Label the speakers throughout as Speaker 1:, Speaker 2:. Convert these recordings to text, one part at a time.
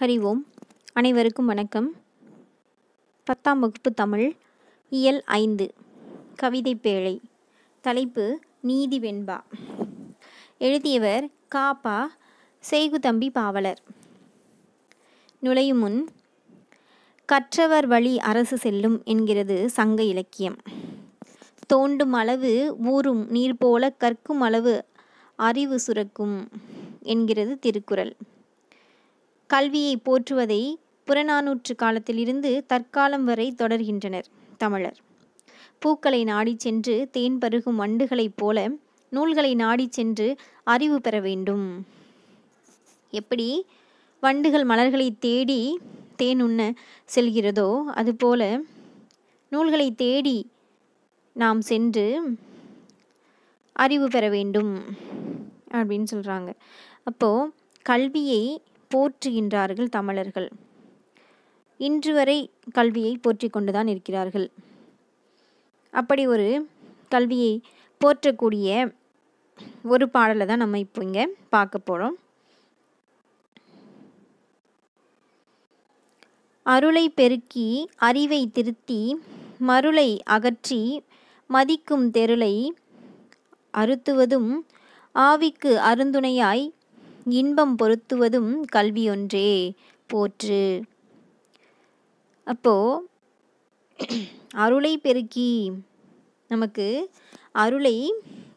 Speaker 1: ஹரி ஓம் அனைவருக்கும் வணக்கம் பத்தாம் வகுப்பு தமிழ் இயல் ஐந்து கவிதை பேழை தலைப்பு நீதி வெண்பா எழுதியவர் காப்பா செய்குதம்பி பாவலர் நுழையும் முன் கற்றவர் வழி அரசு செல்லும் என்கிறது சங்க இலக்கியம் தோண்டும் அளவு ஊறும் நீர் போல கற்கும் அளவு அறிவு சுரக்கும் என்கிறது திருக்குறள் கல்வியை போற்றுவதை புறநானூற்று காலத்திலிருந்து தற்காலம் வரை தொடர்கின்றனர் தமிழர் பூக்களை நாடி சென்று தேன் பருகும் வண்டுகளைப் போல நூல்களை நாடி சென்று அறிவு பெற வேண்டும் எப்படி வண்டுகள் மலர்களை தேடி தேன் உண்ண செல்கிறதோ அதுபோல நூல்களை தேடி நாம் சென்று அறிவு பெற வேண்டும் அப்படின்னு சொல்கிறாங்க அப்போது கல்வியை போற்றுகின்றார்கள் தமிழர்கள் இன்று வரை கல்வியை போற்றி கொண்டுதான் இருக்கிறார்கள் அப்படி ஒரு கல்வியை போற்றக்கூடிய ஒரு பாடலை தான் நம்ம இப்போ இங்கே பார்க்க போகிறோம் அருளை பெருக்கி அறிவை திருத்தி மருளை அகற்றி மதிக்கும் தெருளை அறுத்துவதும் ஆவிக்கு அருந்துணையாய் இன்பம் பொருத்துவதும் கல்வி ஒன்றே போற்று அப்போ அருளை பெருக்கி நமக்கு அருளை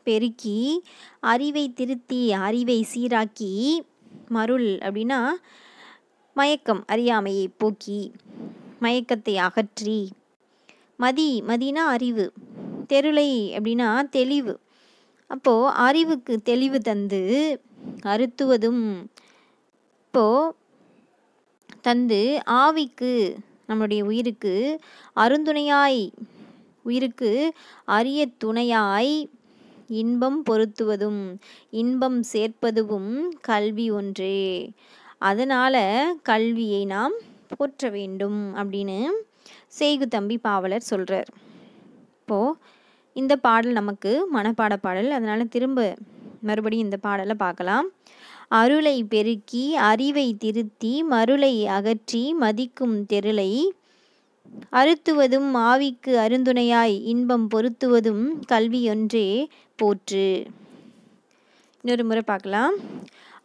Speaker 1: பெருக்கி அறிவை திருத்தி அறிவை சீராக்கி மருள் அப்படின்னா மயக்கம் அறியாமையை போக்கி மயக்கத்தை அகற்றி மதி மதினா அறிவு தெருளை அப்படின்னா தெளிவு அப்போது அறிவுக்கு தெளிவு தந்து அறுத்துவதும் இப்போ தந்து ஆவிக்கு நம்முடைய உயிருக்கு அருந்துணையாய் உயிருக்கு அரிய துணையாய் இன்பம் பொருத்துவதும் இன்பம் சேர்ப்பதுவும் கல்வி ஒன்றே அதனால் கல்வியை நாம் போற்ற வேண்டும் அப்படின்னு செய்கு தம்பி பாவலர் சொல்கிறார் இப்போது இந்த பாடல் நமக்கு மனப்பாட பாடல் அதனால் திரும்ப மறுபடியும் இந்த பாடலை பார்க்கலாம் அருளை பெருக்கி அறிவை திருத்தி மருளை அகற்றி மதிக்கும் தெருளை அறுத்துவதும் ஆவிக்கு அருந்துணையாய் இன்பம் பொருத்துவதும் கல்வியொன்றே போற்று இன்னொரு முறை பார்க்கலாம்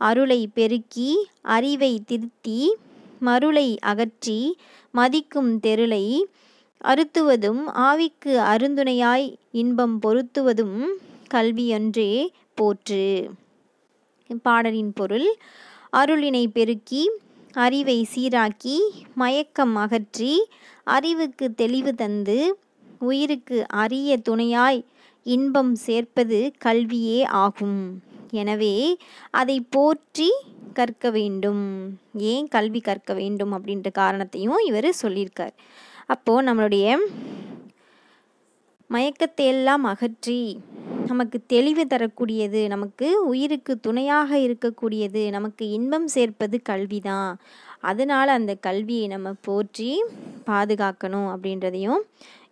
Speaker 1: அருளை பெருக்கி அறிவை திருத்தி மருளை அகற்றி மதிக்கும் தெருளை அறுத்துவதும் ஆவிக்கு அருந்துணையாய் இன்பம் பொருத்துவதும் கல்வியன்றே போற்று பாடலின் பொருள் அருளினை பெருக்கி அறிவை சீராக்கி மயக்கம் அகற்றி அறிவுக்கு தெளிவு தந்து உயிருக்கு அரிய துணையாய் இன்பம் சேர்ப்பது கல்வியே ஆகும் எனவே அதை போற்றி கற்க வேண்டும் ஏன் கல்வி கற்க வேண்டும் அப்படின்ற காரணத்தையும் இவர் சொல்லியிருக்கார் அப்போது நம்மளுடைய மயக்கத்தை எல்லாம் அகற்றி நமக்கு தெளிவு தரக்கூடியது நமக்கு உயிருக்கு துணையாக இருக்கக்கூடியது நமக்கு இன்பம் சேர்ப்பது கல்வி தான் அதனால் அந்த கல்வியை நம்ம போற்றி பாதுகாக்கணும் அப்படின்றதையும்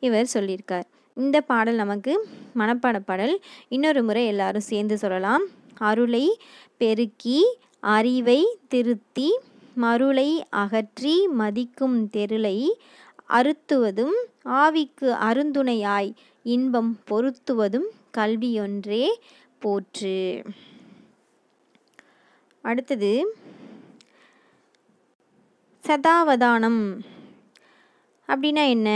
Speaker 1: இவர் சொல்லியிருக்கார் இந்த பாடல் நமக்கு மனப்பாட பாடல் இன்னொரு முறை எல்லாரும் சேர்ந்து சொல்லலாம் அருளை பெருக்கி அறிவை திருத்தி மருளை அகற்றி மதிக்கும் தெருளை அறுத்துவதும் ஆவிக்கு அருந்துணையாய் இன்பம் பொருத்துவதும் கல்வியொன்றே போற்று அடுத்தது சதாவதானம் அப்படின்னா என்ன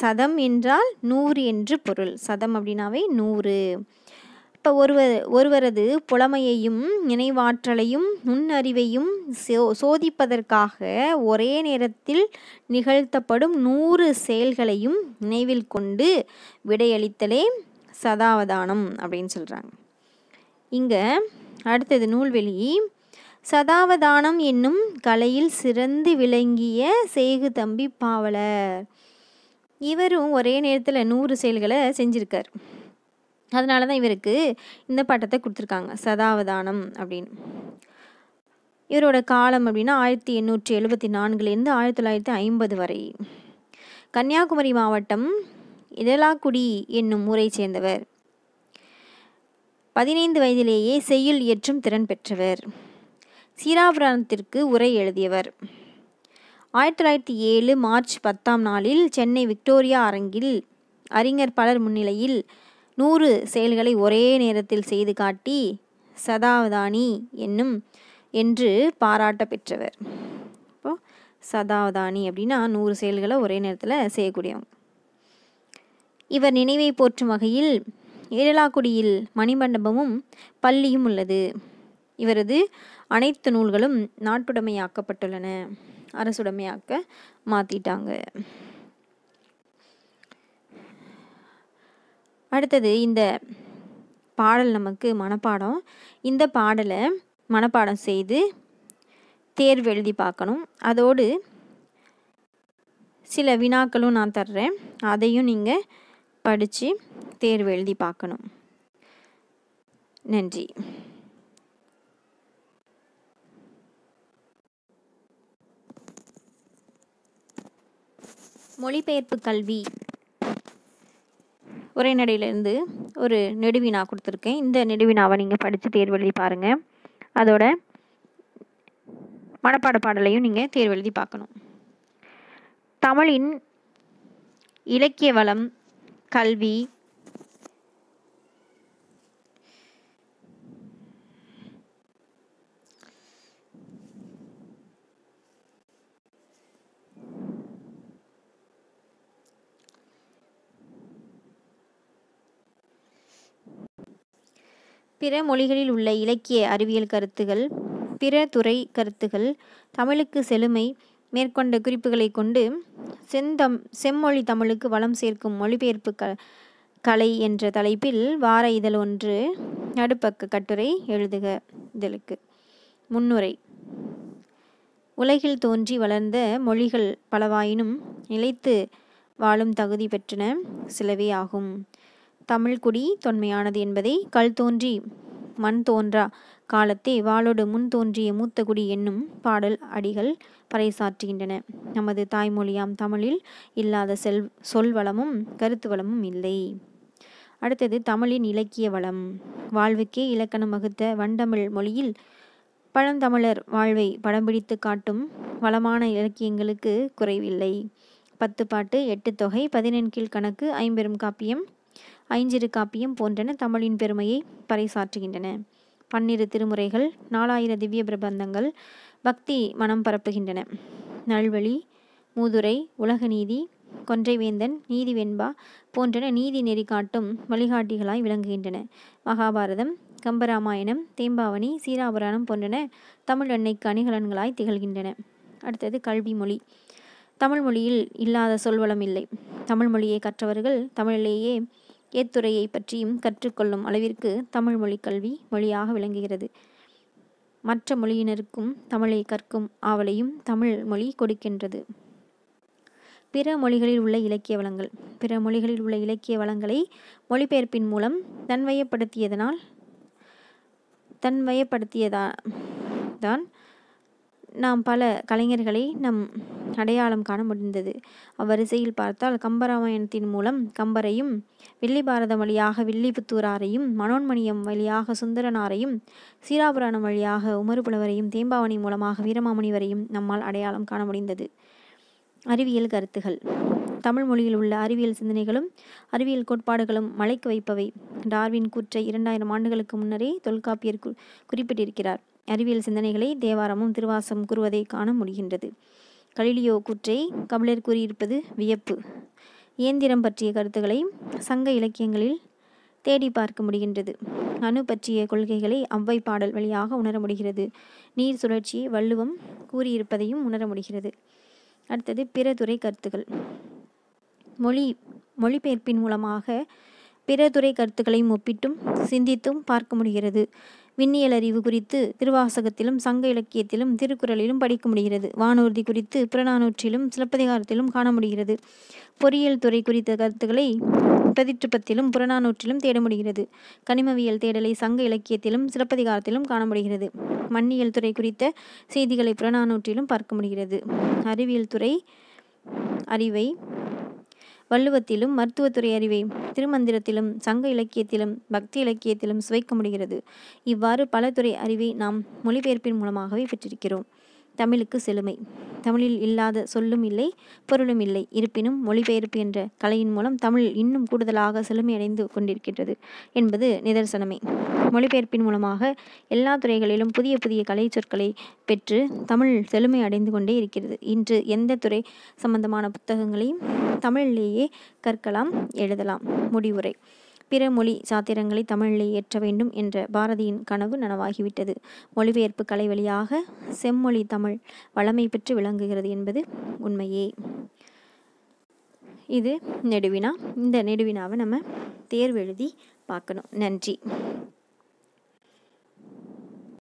Speaker 1: சதம் என்றால் நூறு என்று பொருள் சதம் அப்படின்னாவே நூறு இப்போ ஒருவர் ஒருவரது புலமையையும் நினைவாற்றலையும் நுண்ணறிவையும் சோ சோதிப்பதற்காக ஒரே நேரத்தில் நிகழ்த்தப்படும் நூறு செயல்களையும் நினைவில் கொண்டு விடையளித்தலே சதாவதானம் அப்படின்னு சொல்கிறாங்க இங்கே அடுத்தது நூல்வெளி சதாவதானம் என்னும் கலையில் சிறந்து விளங்கிய சேகு தம்பி பாவலர் இவரும் ஒரே நேரத்தில் நூறு செயல்களை செஞ்சுருக்கார் அதனால தான் இவருக்கு இந்த பட்டத்தை கொடுத்துருக்காங்க சதாவதானம் அப்படின்னு இவரோட காலம் அப்படின்னா ஆயிரத்தி எண்ணூற்றி எழுபத்தி நான்குலேருந்து ஆயிரத்தி தொள்ளாயிரத்தி ஐம்பது வரை கன்னியாகுமரி மாவட்டம் இதழாக்குடி என்னும் ஊரை சேர்ந்தவர் பதினைந்து வயதிலேயே செய்யுள் இயற்றும் திறன் பெற்றவர் சீராபுராணத்திற்கு உரை எழுதியவர் ஆயிரத்தி தொள்ளாயிரத்தி ஏழு மார்ச் பத்தாம் நாளில் சென்னை விக்டோரியா அரங்கில் அறிஞர் பலர் முன்னிலையில் நூறு செயல்களை ஒரே நேரத்தில் செய்து காட்டி சதாவதானி என்னும் என்று பாராட்ட பெற்றவர் இப்போ சதாவதானி அப்படின்னா நூறு செயல்களை ஒரே நேரத்தில் செய்யக்கூடியவங்க இவர் நினைவை போற்றும் வகையில் ஏழலாக்குடியில் மணிமண்டபமும் பள்ளியும் உள்ளது இவரது அனைத்து நூல்களும் நாட்டுடைமையாக்கப்பட்டுள்ளன அரசுடைமையாக்க மாத்திட்டாங்க அடுத்தது இந்த பாடல் நமக்கு மனப்பாடம் இந்த பாடலை மனப்பாடம் செய்து தேர்வு எழுதி பார்க்கணும் அதோடு சில வினாக்களும் நான் தர்றேன் அதையும் நீங்கள் படித்து தேர்வு எழுதி பார்க்கணும் நன்றி மொழிபெயர்ப்பு கல்வி உரைநடையிலேருந்து ஒரு நெடுவினா கொடுத்துருக்கேன் இந்த நெடுவினாவை நீங்கள் படித்து தேர்வு எழுதி பாருங்கள் அதோட மனப்பாட பாடலையும் நீங்கள் தேர்வு எழுதி பார்க்கணும் தமிழின் இலக்கிய வளம் கல்வி பிற மொழிகளில் உள்ள இலக்கிய அறிவியல் கருத்துகள் பிற துறை கருத்துகள் தமிழுக்கு செழுமை மேற்கொண்ட குறிப்புகளை கொண்டு செந்தம் செம்மொழி தமிழுக்கு வளம் சேர்க்கும் மொழிபெயர்ப்பு க கலை என்ற தலைப்பில் வார இதழ் ஒன்று நடுப்பக்க கட்டுரை எழுதுக இதழுக்கு முன்னுரை உலகில் தோன்றி வளர்ந்த மொழிகள் பலவாயினும் நிலைத்து வாழும் தகுதி பெற்றன சிலவே ஆகும் தமிழ்குடி தொன்மையானது என்பதை கல் தோன்றி மண் தோன்றா காலத்தே வாளோடு முன் தோன்றிய மூத்தகுடி என்னும் பாடல் அடிகள் பறைசாற்றுகின்றன நமது தாய்மொழியாம் தமிழில் இல்லாத செல் சொல் வளமும் கருத்து வளமும் இல்லை அடுத்தது தமிழின் இலக்கிய வளம் வாழ்வுக்கே இலக்கணம் வகுத்த வண்டமிழ் மொழியில் பழந்தமிழர் வாழ்வை படம் பிடித்து காட்டும் வளமான இலக்கியங்களுக்கு குறைவில்லை பத்து பாட்டு எட்டு தொகை பதினெண்கீழ் கணக்கு ஐம்பெரும் காப்பியம் ஐஞ்சிறு காப்பியம் போன்றன தமிழின் பெருமையை பறைசாற்றுகின்றன பன்னிரு திருமுறைகள் நாலாயிர திவ்ய பிரபந்தங்கள் பக்தி மனம் பரப்புகின்றன நல்வழி மூதுரை உலக நீதி கொன்றைவேந்தன் நீதி வெண்பா போன்றன நீதி நெறி காட்டும் வழிகாட்டிகளாய் விளங்குகின்றன மகாபாரதம் கம்பராமாயணம் தேம்பாவணி சீராபுராணம் போன்றன தமிழ் அன்னைக்கு அணிகலன்களாய் திகழ்கின்றன அடுத்தது கல்வி மொழி தமிழ் மொழியில் இல்லாத சொல்வளம் இல்லை தமிழ் மொழியை கற்றவர்கள் தமிழிலேயே ஏத்துறையை பற்றியும் கற்றுக்கொள்ளும் அளவிற்கு தமிழ் மொழி கல்வி மொழியாக விளங்குகிறது மற்ற மொழியினருக்கும் தமிழை கற்கும் ஆவலையும் தமிழ் மொழி கொடுக்கின்றது பிற மொழிகளில் உள்ள இலக்கிய வளங்கள் பிற மொழிகளில் உள்ள இலக்கிய வளங்களை மொழிபெயர்ப்பின் மூலம் தன்வயப்படுத்தியதனால் தன்வயப்படுத்தியதா தான் நாம் பல கலைஞர்களை நம் அடையாளம் காண முடிந்தது அவ்வரிசையில் பார்த்தால் கம்பராமாயணத்தின் மூலம் கம்பரையும் வெள்ளி பாரதம் வழியாக வில்லிபுத்தூராரையும் மனோன்மணியம் வழியாக சுந்தரனாரையும் சீராபுராணம் வழியாக உமறுபுலவரையும் தேம்பாவணி மூலமாக வீரமாமணிவரையும் நம்மால் அடையாளம் காண முடிந்தது அறிவியல் கருத்துகள் தமிழ் மொழியில் உள்ள அறிவியல் சிந்தனைகளும் அறிவியல் கோட்பாடுகளும் மலைக்கு வைப்பவை டார்வின் கூற்றை இரண்டாயிரம் ஆண்டுகளுக்கு முன்னரே தொல்காப்பியர் குறிப்பிட்டிருக்கிறார் அறிவியல் சிந்தனைகளை தேவாரமும் திருவாசம் கூறுவதை காண முடிகின்றது கலிலியோ கூற்றை கபிலர் கூறியிருப்பது வியப்பு இயந்திரம் பற்றிய கருத்துக்களை சங்க இலக்கியங்களில் தேடி பார்க்க முடிகின்றது அணு பற்றிய கொள்கைகளை அவ்வை பாடல் வழியாக உணர முடிகிறது நீர் சுழற்சியை வள்ளுவம் கூறியிருப்பதையும் உணர முடிகிறது அடுத்தது பிற துறை கருத்துக்கள் மொழி மொழிபெயர்ப்பின் மூலமாக பிற துறை கருத்துக்களையும் ஒப்பிட்டும் சிந்தித்தும் பார்க்க முடிகிறது விண்ணியல் அறிவு குறித்து திருவாசகத்திலும் சங்க இலக்கியத்திலும் திருக்குறளிலும் படிக்க முடிகிறது வானூர்தி குறித்து புறநானூற்றிலும் சிலப்பதிகாரத்திலும் காண முடிகிறது பொறியியல் துறை குறித்த கருத்துக்களை பதிற்றுப்பத்திலும் புறநானூற்றிலும் தேட முடிகிறது கனிமவியல் தேடலை சங்க இலக்கியத்திலும் சிலப்பதிகாரத்திலும் காண முடிகிறது மண்ணியல் துறை குறித்த செய்திகளை புறநானூற்றிலும் பார்க்க முடிகிறது அறிவியல் துறை அறிவை வள்ளுவத்திலும் மருத்துவத்துறை அறிவை திருமந்திரத்திலும் சங்க இலக்கியத்திலும் பக்தி இலக்கியத்திலும் சுவைக்க முடிகிறது இவ்வாறு பல துறை அறிவை நாம் மொழிபெயர்ப்பின் மூலமாகவே பெற்றிருக்கிறோம் தமிழுக்கு செழுமை தமிழில் இல்லாத சொல்லும் இல்லை பொருளும் இல்லை இருப்பினும் மொழிபெயர்ப்பு என்ற கலையின் மூலம் தமிழ் இன்னும் கூடுதலாக செழுமையடைந்து கொண்டிருக்கின்றது என்பது நிதர்சனமே மொழிபெயர்ப்பின் மூலமாக எல்லா துறைகளிலும் புதிய புதிய கலை சொற்களை பெற்று தமிழ் செழுமை அடைந்து கொண்டே இருக்கிறது இன்று எந்த துறை சம்பந்தமான புத்தகங்களையும் தமிழிலேயே கற்கலாம் எழுதலாம் முடிவுரை பிற மொழி சாத்திரங்களை தமிழிலே ஏற்ற வேண்டும் என்ற பாரதியின் கனவு நனவாகிவிட்டது மொழிபெயர்ப்பு கலை வழியாக செம்மொழி தமிழ் வளமை பெற்று விளங்குகிறது என்பது உண்மையே இது நெடுவினா இந்த நெடுவினாவை நம்ம தேர்வு எழுதி பார்க்கணும் நன்றி